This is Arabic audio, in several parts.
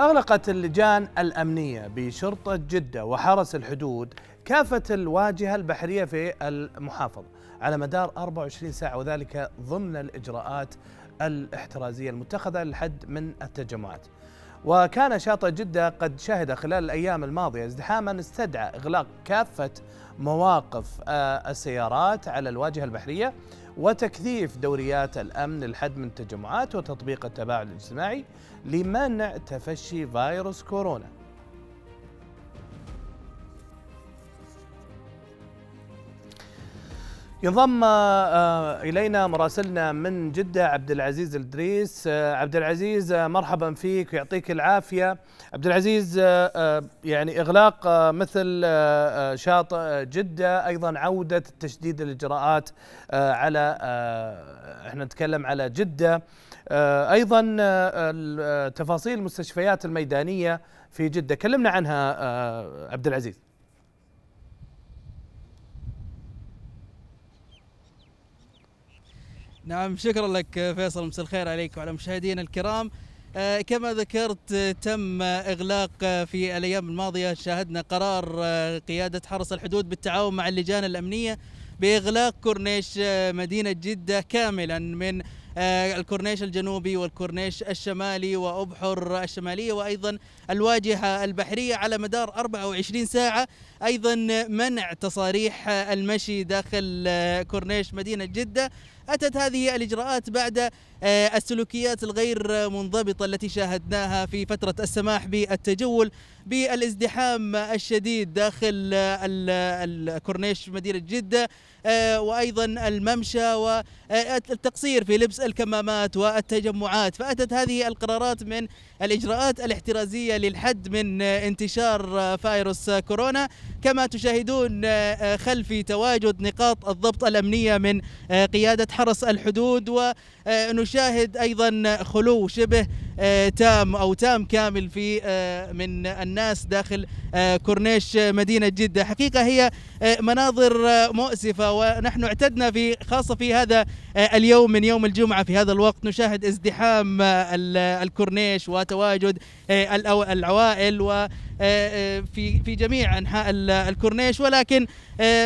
أغلقت اللجان الأمنية بشرطة جدة وحرس الحدود كافة الواجهة البحرية في المحافظة على مدار 24 ساعة وذلك ضمن الإجراءات الاحترازية المتخذة للحد من التجمعات وكان شاطئ جدة قد شهد خلال الأيام الماضية ازدحاما استدعى إغلاق كافة مواقف آه، السيارات على الواجهة البحرية وتكثيف دوريات الأمن للحد من التجمعات وتطبيق التباعد الاجتماعي لمنع تفشي فيروس كورونا ينضم آه، آه، الينا مراسلنا من جده عبد العزيز الدريس آه، عبد العزيز مرحبا فيك ويعطيك العافيه عبد العزيز يعني اغلاق مثل شاطئ جده ايضا عوده التشديد الاجراءات على احنا نتكلم على جده ايضا تفاصيل المستشفيات الميدانيه في جده كلمنا عنها عبد العزيز نعم شكرا لك فيصل مساء الخير عليك وعلى مشاهدينا الكرام آه، كما ذكرت تم اغلاق في الايام الماضيه شاهدنا قرار آه، قياده حرس الحدود بالتعاون مع اللجان الامنيه باغلاق كورنيش آه، مدينه جده كاملا من الكورنيش الجنوبي والكورنيش الشمالي وابحر الشماليه وايضا الواجهه البحريه على مدار 24 ساعه ايضا منع تصاريح المشي داخل كورنيش مدينه جده أتت هذه الإجراءات بعد آه، السلوكيات الغير منضبطة التي شاهدناها في فترة السماح بالتجول بالازدحام الشديد داخل آه، الكورنيش مدينة جدة آه، وأيضا الممشى والتقصير في لبس الكمامات والتجمعات فأتت هذه القرارات من الإجراءات الاحترازية للحد من انتشار فيروس كورونا كما تشاهدون خلفي تواجد نقاط الضبط الأمنية من قيادة حرس الحدود ونشاهد أيضا خلو شبه آه، تام او تام كامل في آه، من الناس داخل آه، كورنيش مدينه جده حقيقه هي مناظر مؤسفه ونحن اعتدنا في خاصه في هذا اليوم من يوم الجمعه في هذا الوقت نشاهد ازدحام الكورنيش وتواجد العوائل و في في جميع انحاء الكورنيش ولكن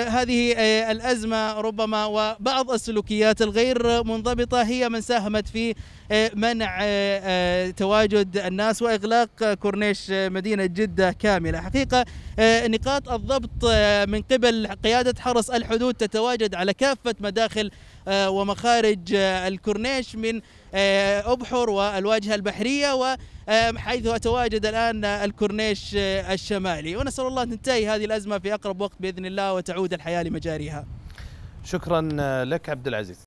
هذه الازمه ربما وبعض السلوكيات الغير منضبطه هي من ساهمت في منع تواجد الناس واغلاق كورنيش مدينه جده كامله حقيقه آه، نقاط الضبط آه، من قبل قياده حرس الحدود تتواجد على كافه مداخل آه، ومخارج الكورنيش من أبحر والواجهة البحرية وحيث اتواجد الآن الكورنيش الشمالي ونسأل الله أن تنتهي هذه الأزمة في أقرب وقت بإذن الله وتعود الحياة لمجاريها شكرا لك عبد العزيز